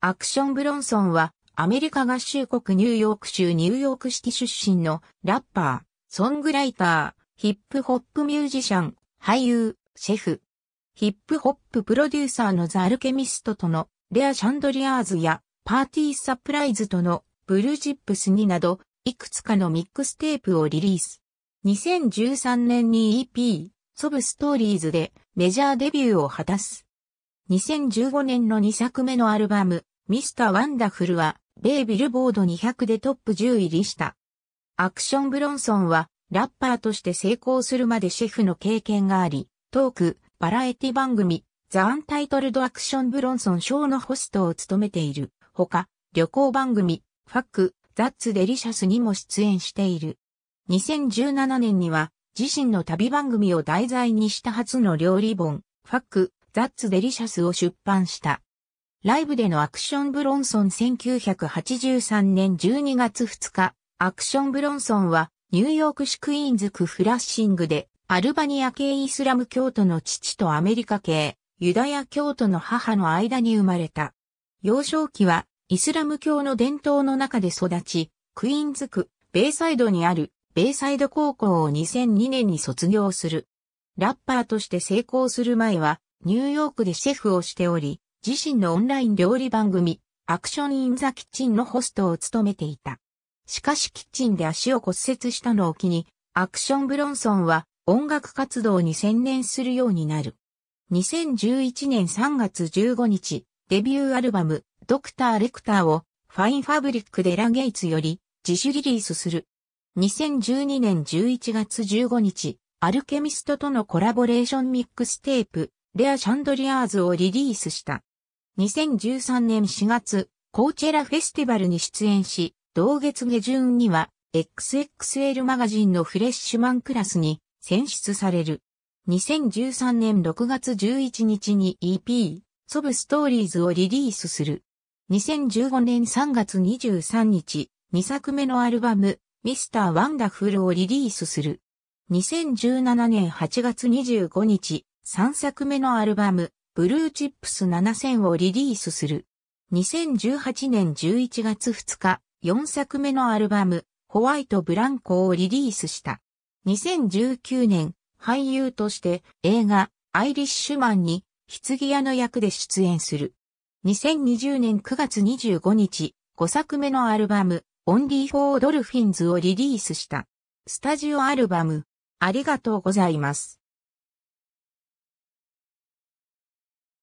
アクション・ブロンソンは、アメリカ合衆国ニューヨーク州ニューヨークシティ出身のラッパー、ソングライター、ヒップホップミュージシャン、俳優、シェフ、ヒップホッププロデューサーのザ・アルケミストとのレア・シャンドリアーズやパーティー・サプライズとのブルージップスになど、いくつかのミックステープをリリース。2013年に EP、ソブ・ストーリーズでメジャーデビューを果たす。2015年の2作目のアルバム、ミスター・ワンダフルは、ベイ・ビルボード200でトップ10入りした。アクション・ブロンソンは、ラッパーとして成功するまでシェフの経験があり、トーク、バラエティ番組、ザ・アンタイトルド・アクション・ブロンソン・ショーのホストを務めている。ほか、旅行番組、ファック、ザッツ・デリシャスにも出演している。2017年には、自身の旅番組を題材にした初の料理本、ファック、That's Delicious を出版した。ライブでのアクション・ブロンソン1983年12月2日、アクション・ブロンソンはニューヨーク市クイーンズ区フラッシングでアルバニア系イスラム教徒の父とアメリカ系ユダヤ教徒の母の間に生まれた。幼少期はイスラム教の伝統の中で育ち、クイーンズ区ベイサイドにあるベイサイド高校を2002年に卒業する。ラッパーとして成功する前はニューヨークでシェフをしており、自身のオンライン料理番組、アクション・イン・ザ・キッチンのホストを務めていた。しかしキッチンで足を骨折したのを機に、アクション・ブロンソンは音楽活動に専念するようになる。2011年3月15日、デビューアルバム、ドクター・レクターをファインファブリックデラゲイツより自主リリースする。2012年11月15日、アルケミストとのコラボレーションミックステープ、レア・シャンドリアーズをリリースした。2013年4月、コーチェラフェスティバルに出演し、同月下旬には XXL マガジンのフレッシュマンクラスに選出される。2013年6月11日に EP、ソブストーリーズをリリースする。2015年3月23日、2作目のアルバム、ミスター・ワンダフルをリリースする。2017年8月25日、3作目のアルバム、ブルーチップス7000をリリースする。2018年11月2日、4作目のアルバム、ホワイト・ブランコをリリースした。2019年、俳優として映画、アイリッシュマンに、棺屋の役で出演する。2020年9月25日、5作目のアルバム、オンリー・フォー・ドルフィンズをリリースした。スタジオアルバム、ありがとうございます。